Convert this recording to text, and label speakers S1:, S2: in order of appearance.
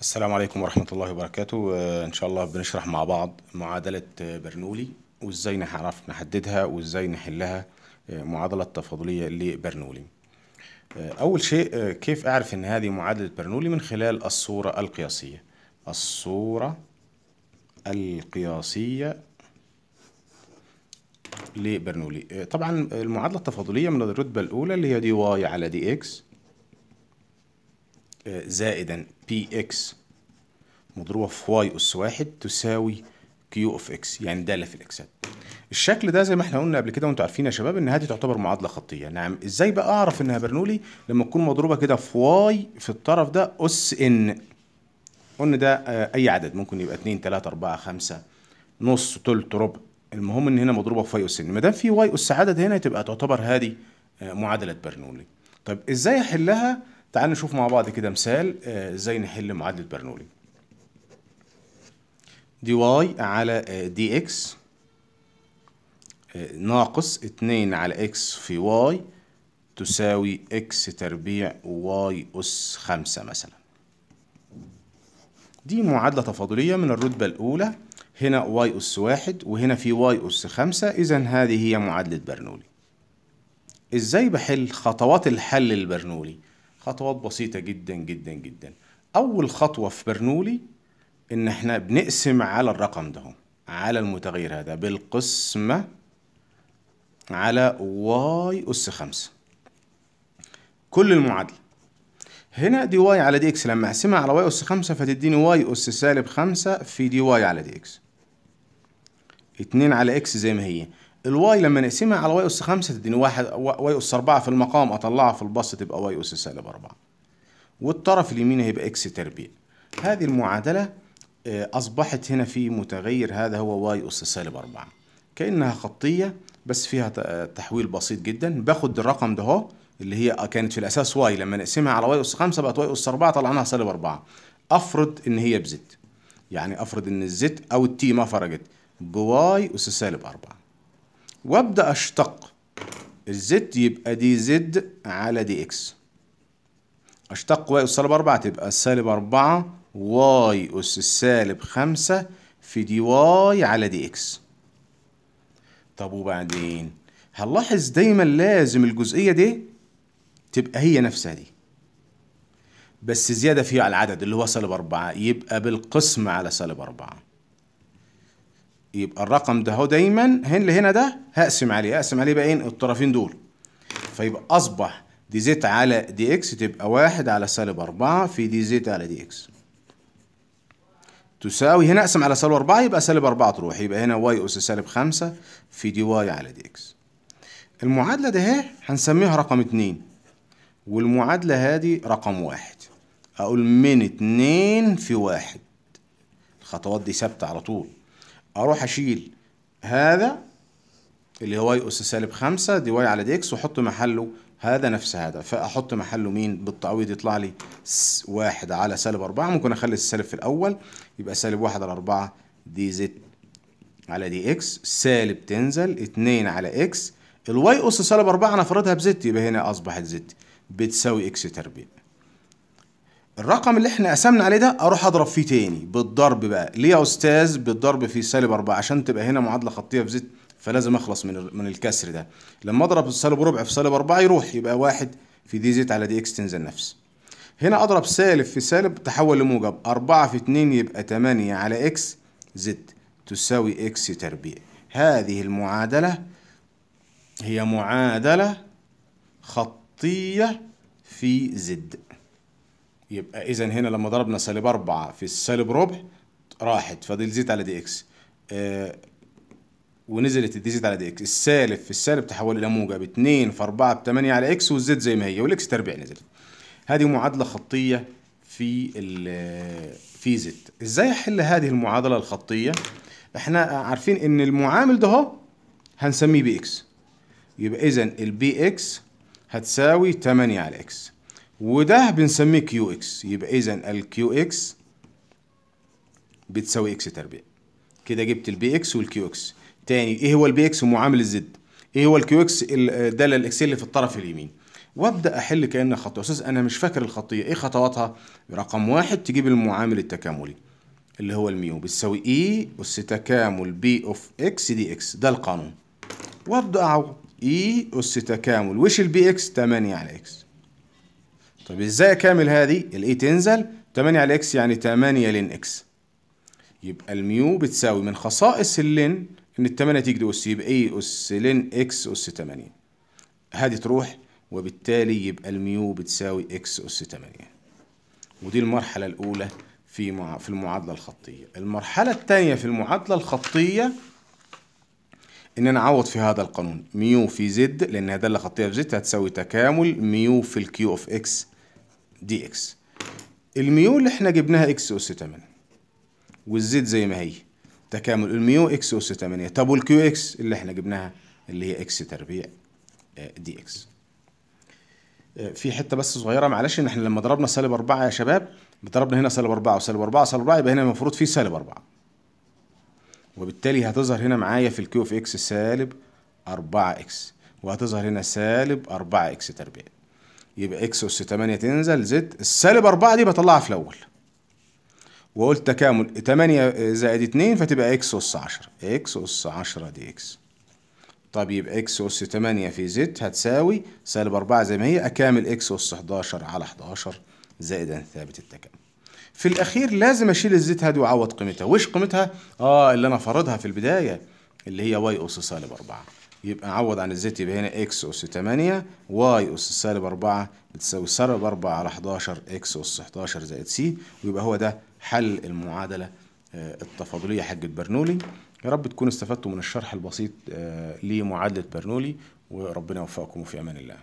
S1: السلام عليكم ورحمة الله وبركاته آه، إن شاء الله بنشرح مع بعض معادلة برنولي وإزاي نعرف نحددها وإزاي نحلها آه، معادلة تفاضلية لبرنولي آه، أول شيء كيف أعرف أن هذه معادلة برنولي من خلال الصورة القياسية الصورة القياسية لبرنولي طبعا المعادلة التفاضلية من الرتبة الأولى اللي هي دي واي على دي إكس زائدا بي اكس مضروبة في واي أس واحد تساوي كيو اوف اكس يعني دالة في الاكسات الشكل ده زي ما احنا قلنا قبل كده وانتم عارفين يا شباب ان هذه تعتبر معادله خطيه نعم ازاي بقى اعرف انها برنولي لما تكون مضروبه كده في واي في الطرف ده اس ان قلنا ده آه، اي عدد ممكن يبقى 2 3 4 5 نص ثلث ربع المهم ان هنا مضروبه في واي اس ان ما دام في واي اس عدد هنا تبقى تعتبر هذه آه، معادله برنولي طيب ازاي احلها تعال نشوف مع بعض كده مثال آه، ازاي نحل معادلة برنولي دي واي على دي آه، اكس آه، ناقص اتنين على اكس في واي تساوي اكس تربيع واي أس خمسة مثلا دي معادلة تفاضلية من الرتبة الأولى هنا واي أس واحد وهنا في واي أس خمسة إذا هذه هي معادلة برنولي إزاي بحل خطوات الحل البرنولي خطوات بسيطة جدا جدا جدا أول خطوة في برنولي إن إحنا بنقسم على الرقم ده على المتغير هذا بالقسمة على واي أس خمسة كل المعادلة هنا دي واي على دي اكس لما اقسمها على واي أس خمسة فتديني واي أس سالب خمسة في دي واي على دي اكس اتنين على اكس زي ما هي الواي لما نقسمها على واي اس 5 تديني واحد واي اس 4 في المقام اطلعها في البسط تبقى واي اس سالب 4 والطرف اليمين هيبقى اكس تربيع هذه المعادله آه، اصبحت هنا في متغير هذا هو واي اس سالب 4 كانها خطيه بس فيها تحويل بسيط جدا باخد الرقم ده اهو اللي هي كانت في الاساس واي لما نقسمها على واي اس 5 بقت واي اس 4 طلعناها سالب 4 افرض ان هي بزد يعني افرض ان الزد او التي ما فرجت بواي اس سالب 4 وابدأ أشتق الزد يبقى دي زد على دي إكس أشتق واي أس سالب أربعة تبقى سالب أربعة واي أس سالب خمسة في دي واي على دي إكس طب وبعدين هنلاحظ دايما لازم الجزئية دي تبقى هي نفسها دي بس زيادة فيها على العدد اللي هو سالب أربعة يبقى بالقسم على سالب أربعة يبقى الرقم ده هو دايما هن لهنا ده هقسم عليه اقسم عليه بقى ايه الطرفين دول فيبقى اصبح دي زيت على دي اكس تبقى واحد على سالب أربعة في دي زيت على دي اكس تساوي هنا اقسم على سالب أربعة يبقى سالب أربعة تروح يبقى هنا واي أس سالب خمسة في دي واي على دي اكس المعادلة ده اهي هنسميها رقم اتنين والمعادلة هادي رقم واحد أقول من اتنين في واحد الخطوات دي ثابتة على طول اروح اشيل هذا اللي هو واي اس سالب خمسة دي واي على دي اكس واحط محله هذا نفس هذا فاحط محله مين بالتعويض يطلع لي واحد على سالب أربعة ممكن اخلي السالب في الاول يبقى سالب واحد على أربعة دي زد على دي اكس سالب تنزل اتنين على اكس الواي اس سالب أربعة انا فردها بزد يبقى هنا اصبحت زد بتساوي اكس تربيع الرقم اللي احنا قسمنا عليه ده اروح اضرب فيه تاني بالضرب بقى ليه يا استاذ بالضرب في سالب 4 عشان تبقى هنا معادله خطيه في زد فلازم اخلص من من الكسر ده لما اضرب السالب ربع في سالب 4 يروح يبقى واحد في دي زد على دي اكس تنزل نفس هنا اضرب سالب في سالب تحول لموجب 4 في 2 يبقى 8 على اكس زد تساوي اكس تربيع هذه المعادله هي معادله خطيه في زد يبقى اذا هنا لما ضربنا سالب 4 في السالب ربع راحت فدي زيت على دي اكس آه ونزلت الدي زيت على دي اكس السالب في السالب تحول الى موجب 2 في 4 ب 8 على اكس والزيت زي ما هي والاكس تربيع نزلت هذه معادله خطيه في آه، في زد ازاي احل هذه المعادله الخطيه احنا عارفين ان المعامل ده اهو هنسميه بي اكس يبقى اذا البي اكس هتساوي 8 على اكس وده بنسميه كيو اكس يبقى اذا الكيو اكس بتساوي اكس تربيع كده جبت البي اكس والكيو اكس تاني ايه هو البي اكس ومعامل الزد ايه هو الكيو اكس الداله الاكس اللي في الطرف اليمين وابدا احل كان خطوه استاذ انا مش فاكر الخطيه ايه خطواتها رقم واحد تجيب المعامل التكاملي اللي هو الميو بتساوي اي e اس تكامل بي اوف اكس دي اكس ده القانون وابدا اعوض اي e اس تكامل وش البي اكس 8 على اكس طب ازاي اكامل هذه الاي تنزل 8 على اكس يعني 8 لين اكس يبقى الميو بتساوي من خصائص اللين ان ال 8 تيجي اس يبقى ايه اس لين اكس اس 8 هذه تروح وبالتالي يبقى الميو بتساوي اكس اس 8 ودي المرحله الاولى في مع... في المعادله الخطيه المرحله الثانيه في المعادله الخطيه ان انا اعوض في هذا القانون ميو في زد لان هذا اللي خطيه في زد هتساوي تكامل ميو في الكيو اوف اكس دي اكس الميو اللي احنا جبناها اكس اس 8 والزد زي ما هي تكامل الميو اكس اس 8 طب والكيو اكس اللي احنا جبناها اللي هي اكس تربيع دي آه، اكس آه، في حته بس صغيره معلش ان احنا لما ضربنا سالب 4 يا شباب ضربنا هنا سالب 4 وسالب 4 وسالب 4 يبقى هنا المفروض في سالب 4 وبالتالي هتظهر هنا معايا في الكيو اوف اكس سالب 4 اكس وهتظهر هنا سالب 4 اكس تربيع يبقى اكس اس 8 تنزل زد السالب 4 دي بطلعها في الاول وقلت تكامل 8 زائد 2 فتبقى اكس اس 10 اكس اس 10 دي اكس طب يبقى اكس اس 8 في زد هتساوي سالب 4 زي ما هي اكامل اكس اس 11 على 11 زائد ثابت التكامل في الاخير لازم اشيل الزيت هذه واعوض قيمتها وش قيمتها اه اللي انا فرضها في البدايه اللي هي واي اس سالب 4 يبقى عوض عن الزيت يبقى هنا اكس اس 8 واي اس سالب 4 بتساوي سالب 4 على 11 اكس اس 11 زائد سي ويبقى هو ده حل المعادله آه، التفاضليه حجه برنولي يا رب تكونوا استفدتوا من الشرح البسيط آه، لمعادله برنولي وربنا يوفقكم وفي امان الله